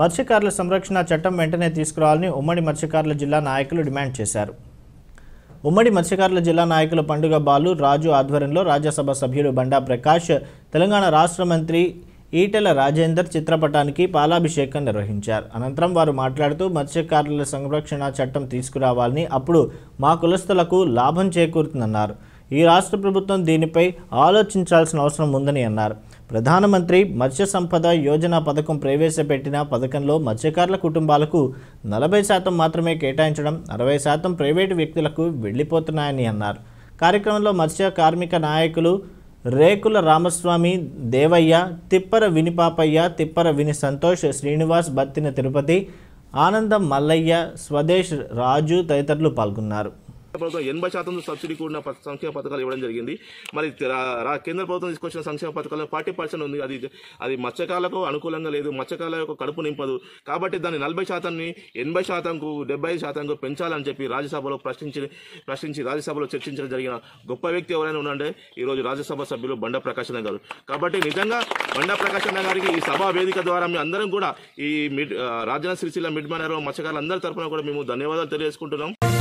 మత్స్యకారుల సంరక్షణ చట్టం వెంటనే తీసుకురావాలని ఉమ్మడి మత్స్యకారుల జిల్లా నాయకులు డిమాండ్ చేశారు ఉమ్మడి మత్స్యకారుల జిల్లా నాయకుల పండుగ బాలు రాజు ఆధ్వర్యంలో రాజ్యసభ సభ్యుడు బండా ప్రకాష్ తెలంగాణ రాష్ట్ర మంత్రి ఈటెల రాజేందర్ చిత్రపటానికి పాలాభిషేకం నిర్వహించారు అనంతరం వారు మాట్లాడుతూ మత్స్యకారుల సంరక్షణ చట్టం తీసుకురావాలని అప్పుడు మా కులస్తులకు లాభం చేకూరుతుందన్నారు ఈ రాష్ట్ర ప్రభుత్వం దీనిపై ఆలోచించాల్సిన అవసరం ఉందని అన్నారు ప్రధానమంత్రి మత్స్య సంపద యోజన పథకం ప్రవేశపెట్టిన పథకంలో మత్స్యకారుల కుటుంబాలకు నలభై శాతం మాత్రమే కేటాయించడం అరవై శాతం ప్రైవేటు వ్యక్తులకు వెళ్ళిపోతున్నాయని అన్నారు కార్యక్రమంలో మత్స్య కార్మిక నాయకులు రేకుల రామస్వామి దేవయ్య తిప్పర విని పాపయ్య తిప్పర విని సంతోష్ శ్రీనివాస్ బత్తిన తిరుపతి ఆనందం మల్లయ్య స్వదేశ్ రాజు తదితరులు పాల్గొన్నారు ప్రభుత్వం ఎనభై శాతం సబ్సిడీ కూడిన సంక్షేమ పథకాలు ఇవ్వడం జరిగింది మరి కేంద్ర ప్రభుత్వం తీసుకొచ్చిన సంక్షేమ పథకాల్లో ఫార్టీ పర్సెంట్ ఉంది అది అది మత్స్యకాలకు అనుకూలంగా లేదు మత్స్యకాల యొక్క కడుపు నింపదు కాబట్టి దాన్ని నలభై శాతాన్ని ఎనభై శాతంకు డెబ్బై శాతంకు పెంచాలని చెప్పి రాజ్యసభలో ప్రశ్నించి ప్రశ్నించి రాజ్యసభలో చర్చించడం జరిగిన గొప్ప వ్యక్తి ఎవరైనా ఉండంటే ఈరోజు రాజ్యసభ సభ్యులు బండ ప్రకాశన గారు కాబట్టి నిజంగా బండ ప్రకాశన గారికి ఈ సభా వేదిక ద్వారా మీ అందరం కూడా ఈ మిడ్ రాజన సిరిసిల్ల మిడ్ మేనర్ మత్స్యకారులందరి తరఫున కూడా మేము ధన్యవాదాలు తెలియజేసుకుంటున్నాం